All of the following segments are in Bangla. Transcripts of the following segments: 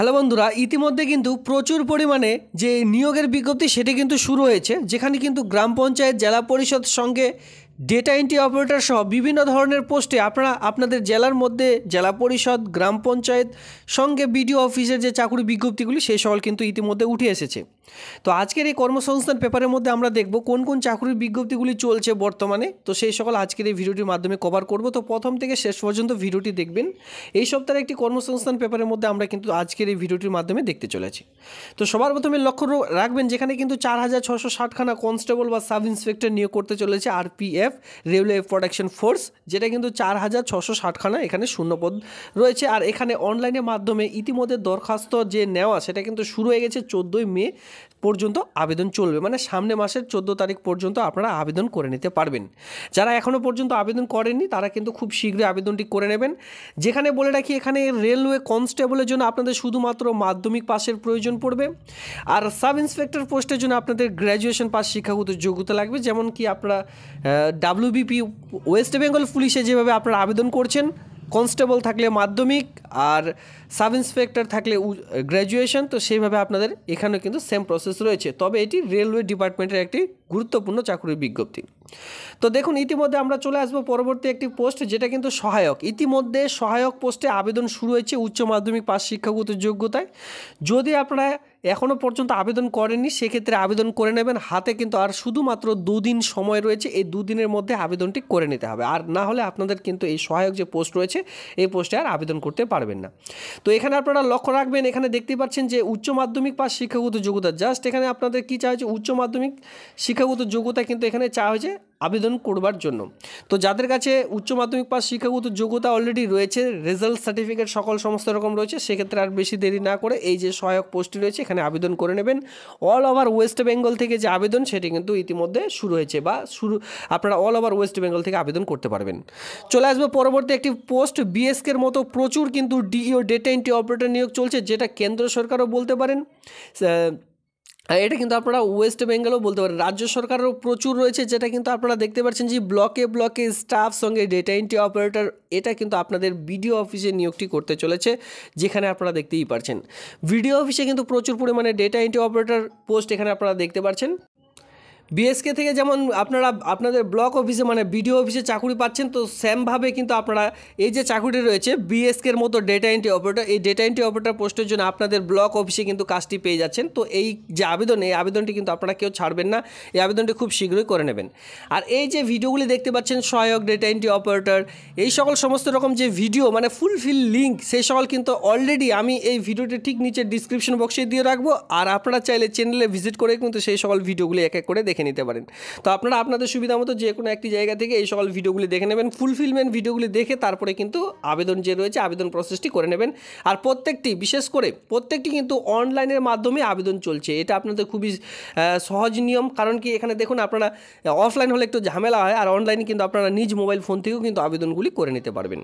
হ্যালো বন্ধুরা ইতিমধ্যে কিন্তু প্রচুর পরিমাণে যে নিয়োগের বিজ্ঞপ্তি সেটি কিন্তু শুরু হয়েছে যেখানে কিন্তু গ্রাম পঞ্চায়েত জেলা পরিষদ সঙ্গে ডেটা এন্ট্রি অপারেটর সহ বিভিন্ন ধরনের পোস্টে আপনারা আপনাদের জেলার মধ্যে জেলা পরিষদ গ্রাম পঞ্চায়েত সঙ্গে বিডিও অফিসের যে চাকুরি বিজ্ঞপ্তিগুলি সেই সকল কিন্তু ইতিমধ্যে উঠে এসেছে তো আজকের এই কর্মসংস্থান পেপারের মধ্যে আমরা দেখব কোন কোন চাকরির বিজ্ঞপ্তিগুলি চলছে বর্তমানে তো সেই সকল আজকের এই ভিডিওটির মাধ্যমে কভার করব তো প্রথম থেকে শেষ পর্যন্ত ভিডিওটি দেখবেন এই সপ্তাহের একটি কর্মসংস্থান পেপারের মধ্যে আমরা কিন্তু আজকের এই ভিডিওটির মাধ্যমে দেখতে চলেছি তো সবার প্রথমে লক্ষ্য রাখবেন যেখানে কিন্তু চার হাজার ছশো ষাটখানা কনস্টেবল বা সাব ইন্সপেক্টর নিয়োগ করতে চলেছে আরপিএফ রেলওয়ে প্রোটেকশন ফোর্স যেটা কিন্তু চার হাজার ছশো ষাটখানা এখানে শূন্যপদ রয়েছে আর এখানে অনলাইনের মাধ্যমে ইতিমধ্যে দরখাস্ত যে নেওয়া সেটা কিন্তু শুরু হয়ে গেছে চোদ্দোই মে পর্যন্ত আবেদন চলবে মানে সামনে মাসের চোদ্দো তারিখ পর্যন্ত আপনারা আবেদন করে নিতে পারবেন যারা এখনও পর্যন্ত আবেদন করেননি তারা কিন্তু খুব শীঘ্রই আবেদনটি করে নেবেন যেখানে বলে রাখি এখানে রেলওয়ে কনস্টেবলের জন্য আপনাদের শুধুমাত্র মাধ্যমিক পাশের প্রয়োজন পড়বে আর সাব ইন্সপেক্টর পোস্টের জন্য আপনাদের গ্র্যাজুয়েশন পাস শিক্ষাগত যোগ্যতা লাগবে যেমন কি আপনারা ডাব্লিউবিপি ওয়েস্ট বেঙ্গল পুলিশে যেভাবে আপনারা আবেদন করছেন কনস্টেবল থাকলে মাধ্যমিক আর সাব ইন্সপেক্টর থাকলে গ্র্যাজুয়েশন তো সেইভাবে আপনাদের এখানে কিন্তু সেম প্রসেস রয়েছে তবে এটি রেলওয়ে ডিপার্টমেন্টের একটি গুরুত্বপূর্ণ চাকরির বিজ্ঞপ্তি তো দেখুন ইতিমধ্যে আমরা চলে আসবো পরবর্তী একটি পোস্ট যেটা কিন্তু সহায়ক ইতিমধ্যে সহায়ক পোস্টে আবেদন শুরু হয়েছে উচ্চ মাধ্যমিক পাশ শিক্ষাগত যোগ্যতায় যদি আপনারা এখনও পর্যন্ত আবেদন করেননি সেক্ষেত্রে আবেদন করে নেবেন হাতে কিন্তু আর শুধুমাত্র দুদিন সময় রয়েছে এই দুদিনের মধ্যে আবেদনটি করে নিতে হবে আর না হলে আপনাদের কিন্তু এই সহায়ক যে পোস্ট রয়েছে এই পোস্টে আর আবেদন করতে পারবেন না তো এখানে আপনারা লক্ষ্য রাখবেন এখানে দেখতে পাচ্ছেন যে উচ্চ মাধ্যমিক পাশ শিক্ষাগত যোগ্যতা জাস্ট এখানে আপনাদের কী চাইছে উচ্চ মাধ্যমিক শিক্ষা শিক্ষাগত যোগ্যতা কিন্তু এখানে চাওয়া হয়েছে আবেদন করবার জন্য তো যাদের কাছে উচ্চ মাধ্যমিক পাশ শিক্ষাগত যোগ্যতা অলরেডি রয়েছে রেজাল্ট সার্টিফিকেট সকল সমস্ত রকম রয়েছে সেক্ষেত্রে আর বেশি দেরি না করে এই যে সহায়ক পোস্টটি রয়েছে এখানে আবেদন করে নেবেন অল ওভার ওয়েস্ট বেঙ্গল থেকে যে আবেদন সেটি কিন্তু ইতিমধ্যে শুরু হয়েছে বা শুরু আপনারা অল ওভার ওয়েস্ট বেঙ্গল থেকে আবেদন করতে পারবেন চলে আসবে পরবর্তী একটি পোস্ট বিএসকের মতো প্রচুর কিন্তু ডিইও ডেটা এন্ট্রি অপারেটর নিয়োগ চলছে যেটা কেন্দ্র সরকারও বলতে পারেন এটা কিন্তু আপনারা ওয়েস্ট বেঙ্গলও বলতে পারেন রাজ্য সরকারও প্রচুর রয়েছে যেটা কিন্তু আপনারা দেখতে পাচ্ছেন যে ব্লকে ব্লকে স্টাফ সঙ্গে ডেটা এন্ট্রি অপারেটর এটা কিন্তু আপনাদের ভিডিও অফিসে নিয়োগটি করতে চলেছে যেখানে আপনারা দেখতেই পারছেন ভিডিও অফিসে কিন্তু প্রচুর পরিমাণে ডেটা এন্ট্রি অপারেটর পোস্ট এখানে আপনারা দেখতে পাচ্ছেন বিএসকে থেকে যেমন আপনারা আপনাদের ব্লক অফিসে মানে বিডিও অফিসে চাকুরি পাচ্ছেন তো সেমভাবে কিন্তু আপনারা এই যে চাকুরি রয়েছে বিএসকের মতো ডেটা এন্ট্রি অপারেটর এই ডেটা এন্ট্রি অপারেটর পোস্টের জন্য আপনাদের ব্লক অফিসে কিন্তু কাজটি পেয়ে যাচ্ছেন তো এই যে আবেদন এই আবেদনটি কিন্তু আপনারা কেউ ছাড়বেন না এই আবেদনটি খুব শীঘ্রই করে নেবেন আর এই যে ভিডিওগুলি দেখতে পাচ্ছেন সহায়ক ডেটা এন্ট্রি অপারেটর এই সকল সমস্ত রকম যে ভিডিও মানে ফুলফিল লিঙ্ক সেই সকল কিন্তু অলরেডি আমি এই ভিডিওটি ঠিক নিচে ডিসক্রিপশন বক্সে দিয়ে রাখবো আর আপনারা চাইলে চ্যানেলে ভিজিট করে কিন্তু সেই সকল ভিডিওগুলি এক এক করে দেখে দেখে নিতে পারেন তো আপনারা আপনাদের সুবিধা মতো যে কোনো একটি জায়গা থেকে এই সকল ভিডিওগুলি দেখে নেবেন ফুলফিলমেন্ট ভিডিওগুলি দেখে তারপরে কিন্তু আবেদন যে রয়েছে আবেদন প্রসেসটি করে নেবেন আর প্রত্যেকটি বিশেষ করে প্রত্যেকটি কিন্তু অনলাইনের মাধ্যমে আবেদন চলছে এটা আপনাদের খুবই সহজ নিয়ম কারণ কি এখানে দেখুন আপনারা অফলাইন হলে একটু ঝামেলা হয় আর অনলাইনে কিন্তু আপনারা নিজ মোবাইল ফোন থেকেও কিন্তু আবেদনগুলি করে নিতে পারবেন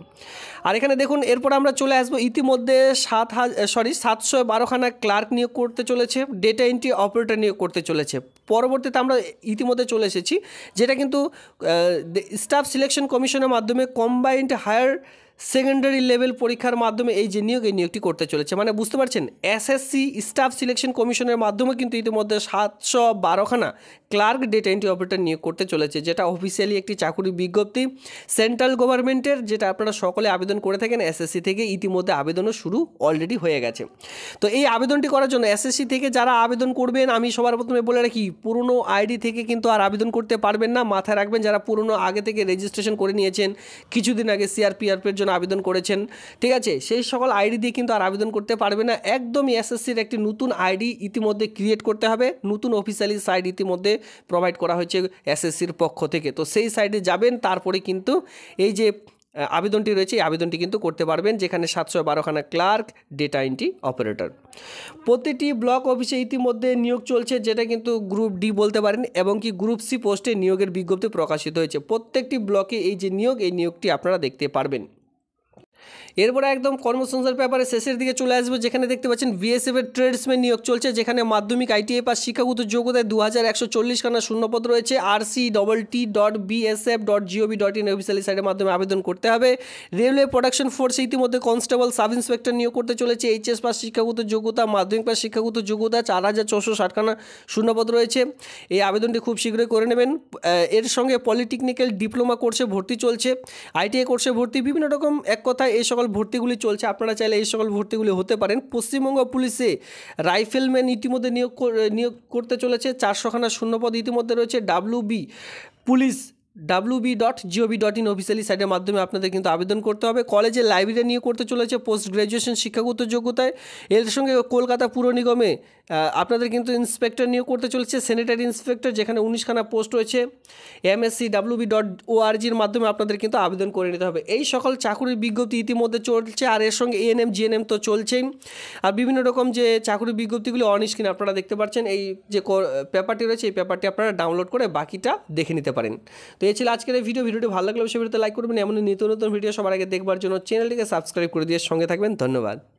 আর এখানে দেখুন এরপর আমরা চলে আসবো ইতিমধ্যে সাত সরি সাতশো বারোখানা ক্লার্ক নিয়োগ করতে চলেছে ডেটা এন্ট্রি অপারেটর নিয়োগ করতে চলেছে পরবর্তীতে আমরা ইতিমধ্যে চলে এসেছি যেটা কিন্তু স্টাফ সিলেকশন কমিশনের মাধ্যমে কম্বাইন্ড হায়ার সেকেন্ডারি লেভেল পরীক্ষার মাধ্যমে এই যে নিয়োগ এই নিয়োগটি করতে চলেছে মানে বুঝতে পারছেন এসএসসি স্টাফ সিলেকশন কমিশনের মাধ্যমে কিন্তু ইতিমধ্যে সাতশো বারোখানা ক্লার্ক ডেটা এন্ট্রি অপারেটর নিয়োগ করতে চলেছে যেটা অফিসিয়ালি একটি চাকুরি বিজ্ঞপ্তি সেন্ট্রাল গভর্নমেন্টের যেটা আপনারা সকলে আবেদন করে থাকেন এসএসসি থেকে ইতিমধ্যে আবেদনও শুরু অলরেডি হয়ে গেছে তো এই আবেদনটি করার জন্য এসএসসি থেকে যারা আবেদন করবেন আমি সবার প্রথমে বলে রাখি পুরনো আইডি থেকে কিন্তু আর আবেদন করতে পারবেন না মাথায় রাখবেন যারা পুরনো আগে থেকে রেজিস্ট্রেশন করে নিয়েছেন কিছুদিন আগে সিআরপিআরপির জন্য আবেদন করেছেন ঠিক আছে সেই সকল আইডি দিয়ে কিন্তু আর আবেদন করতে পারবে না একদমই এসএসসির একটি নতুন আইডি ইতিমধ্যে ক্রিয়েট করতে হবে নতুন অফিসিয়ালি সাইট ইতিমধ্যে প্রোভাইড করা হয়েছে এসএসসির পক্ষ থেকে তো সেই সাইডে যাবেন তারপরে কিন্তু এই যে আবেদনটি রয়েছে এই আবেদনটি কিন্তু করতে পারবেন যেখানে সাতশো বারোখানা ক্লার্ক ডেটা এন্ট্রি অপারেটর প্রতিটি ব্লক অফিসে ইতিমধ্যে নিয়োগ চলছে যেটা কিন্তু গ্রুপ ডি বলতে পারেন এবং কি গ্রুপ সি পোস্টে নিয়োগের বিজ্ঞপ্তি প্রকাশিত হয়েছে প্রত্যেকটি ব্লকে এই যে নিয়োগ এই নিয়োগটি আপনারা দেখতে পারবেন এরপরে একদম কর্মসংস্থার ব্যাপারে শেষের দিকে চলে আসবো যেখানে দেখতে পাচ্ছেন বিএসএফ এর ট্রেডসম্যান নিয়োগ চলছে যেখানে মাধ্যমিক আইটিআই e পাস শিক্ষাগত যোগ্যতায় দু হাজার একশো চল্লিশ খানা শূন্যপদ রয়েছে আর C double T dot BSF dot GOV dot in officially সাইটের মাধ্যমে আবেদন করতে হবে রেলওয়ে প্রোডাকশন ফোর্সে ইতিমধ্যে কনস্টেবল সাব ইন্সপেক্টর নিয়োগ করতে চলেছে এইচএস পাস শিক্ষাগত যোগ্যতা মাধ্যমিক পাস শিক্ষাগত যোগ্যতা চার হাজার ছশো ষাটখানা শূন্যপদ রয়েছে এই আবেদনটি খুব শীঘ্রই করে নেবেন এর সঙ্গে পলিটেকনিক্যাল ডিপ্লোমা কোর্সে ভর্তি চলছে আইটিআই কোর্সে e ভর্তি বিভিন্ন রকম এক কথায় এই সকল ভর্তিগুলি চলছে আপনারা চাইলে এই সকল ভর্তিগুলি হতে পারেন পশ্চিমবঙ্গ পুলিশে রাইফেলম্যান ইতিমধ্যে নিয়োগ নিয়োগ করতে চলেছে চারশোখানা শূন্যপদ ইতিমধ্যে রয়েছে WB B police W B dot GOV dot in officially সাইটের মাধ্যমে আপনাদের কিন্তু আবেদন করতে হবে কলেজে লাইব্রেরি নিয়ে করতে চলেছে পোস্ট গ্র্যাজুয়েশন শিক্ষাগত যোগ্যতায় এর সঙ্গে কলকাতা পুর নিগমে আপনাদের কিন্তু ইন্সপেক্টর নিয়োগ করতে চলেছে স্যানিটারি ইন্সপেক্টর যেখানে উনিশখানা পোস্ট রয়েছে এমএসসি ডাব্লিউবি ডট ওআরজির মাধ্যমে আপনাদের কিন্তু আবেদন করে নিতে হবে এই সকল চাকুরির বিজ্ঞপ্তি ইতিমধ্যে চলছে আর এর সঙ্গে এএনএম জিএনএম তো চলছেই আর বিভিন্ন রকম যে চাকুরি বিজ্ঞপ্তিগুলি অনস্ক্রিন আপনারা দেখতে পাচ্ছেন এই যে পেপারটি রয়েছে এই পেপারটি আপনারা ডাউনলোড করে বাকিটা দেখে নিতে পারেন তো এই ছিল আজকের এই ভিডিও ভিডিওটি ভালো লাগলে অবশ্যই ভিডিওতে লাইক করবেন এমন নিত্য নতুন ভিডিও সবার আগে দেখবার জন্য চ্যানেলটিকে সাবস্ক্রাইব করে দিয়ে সঙ্গে থাকবেন ধন্যবাদ